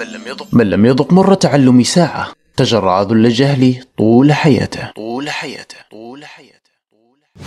من لم يذق من لم يذق مر تعلم ساعة تجرع ذل الجهل طول حياته طول حياته طول حياته طول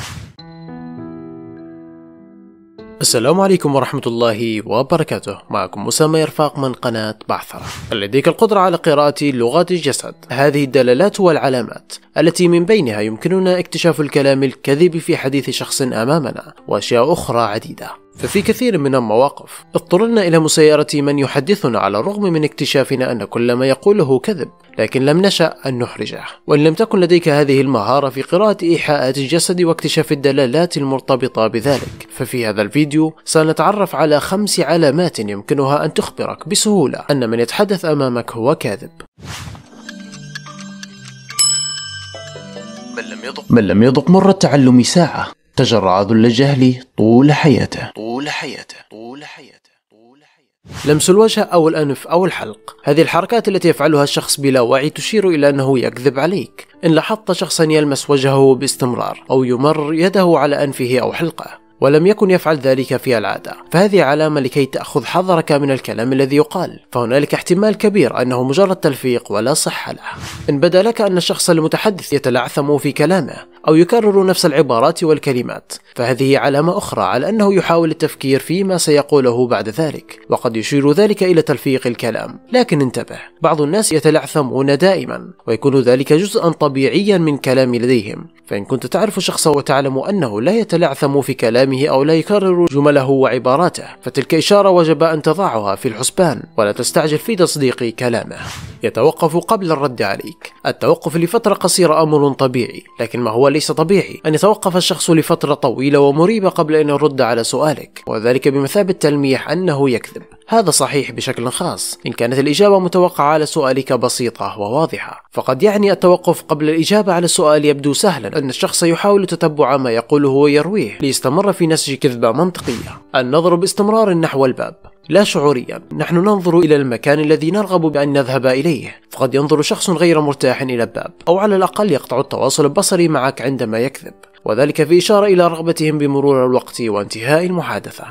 السلام عليكم ورحمة الله وبركاته معكم أسامة يرفاق من قناة بعثرة لديك القدرة على قراءة لغات الجسد هذه الدلالات والعلامات التي من بينها يمكننا اكتشاف الكلام الكذب في حديث شخص أمامنا وأشياء أخرى عديدة ففي كثير من المواقف اضطررنا إلى مسايرة من يحدثنا على الرغم من اكتشافنا أن كل ما يقوله كذب لكن لم نشأ أن نحرجه وإن لم تكن لديك هذه المهارة في قراءة إيحاءات الجسد واكتشاف الدلالات المرتبطة بذلك ففي هذا الفيديو سنتعرف على خمس علامات يمكنها أن تخبرك بسهولة أن من يتحدث أمامك هو كاذب من لم يضق, من لم يضق مر التعلم ساعة تجرع ذل الجهل طول حياته طول حياته طول حياته لمس الوجه أو الأنف أو الحلق هذه الحركات التي يفعلها الشخص بلا وعي تشير إلى أنه يكذب عليك إن لاحظت شخصا يلمس وجهه باستمرار أو يمر يده على أنفه أو حلقه ولم يكن يفعل ذلك في العادة فهذه علامة لكي تأخذ حذرك من الكلام الذي يقال فهنالك احتمال كبير أنه مجرد تلفيق ولا صحة له إن بدا لك أن الشخص المتحدث يتلعثم في كلامه أو يكرر نفس العبارات والكلمات فهذه علامة أخرى على أنه يحاول التفكير فيما سيقوله بعد ذلك وقد يشير ذلك إلى تلفيق الكلام لكن انتبه بعض الناس يتلعثمون دائما ويكون ذلك جزءا طبيعيا من كلام لديهم فإن كنت تعرف شخصا وتعلم أنه لا يتلعثم في كلام كلامه أو لا يكرر جمله وعباراته فتلك إشارة وجب أن تضعها في الحسبان ولا تستعجل في تصديق كلامه يتوقف قبل الرد عليك التوقف لفترة قصيرة أمر طبيعي لكن ما هو ليس طبيعي أن يتوقف الشخص لفترة طويلة ومريبة قبل أن يرد على سؤالك وذلك بمثابة تلميح أنه يكذب هذا صحيح بشكل خاص إن كانت الإجابة متوقعة على سؤالك بسيطة وواضحة فقد يعني التوقف قبل الإجابة على السؤال يبدو سهلا أن الشخص يحاول تتبع ما يقوله ويرويه ليستمر في في نسج كذبة منطقية النظر باستمرار نحو الباب لا شعوريا نحن ننظر إلى المكان الذي نرغب بأن نذهب إليه فقد ينظر شخص غير مرتاح إلى الباب أو على الأقل يقطع التواصل البصري معك عندما يكذب وذلك في إشارة إلى رغبتهم بمرور الوقت وانتهاء المحادثة.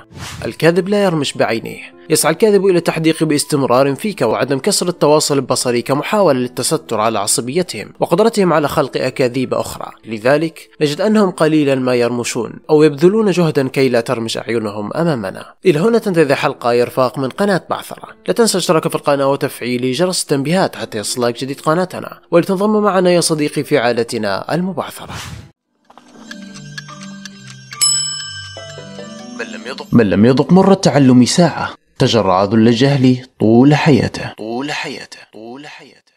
الكاذب لا يرمش بعينيه، يسعى الكاذب إلى التحديق باستمرار فيك وعدم كسر التواصل البصري كمحاولة للتستر على عصبيتهم وقدرتهم على خلق أكاذيب أخرى، لذلك نجد أنهم قليلا ما يرمشون أو يبذلون جهدا كي لا ترمش أعينهم أمامنا. إلى هنا تنتهي حلقة إرفاق من قناة بعثرة، لا تنسى الاشتراك في القناة وتفعيل جرس التنبيهات حتى يصلك جديد قناتنا، ولتنضم معنا يا صديقي في عائلتنا المبعثرة. من لم يضق من لم يذق مر التعلم ساعة تجرع ذل الجهل طول حياته طول حياته طول حياته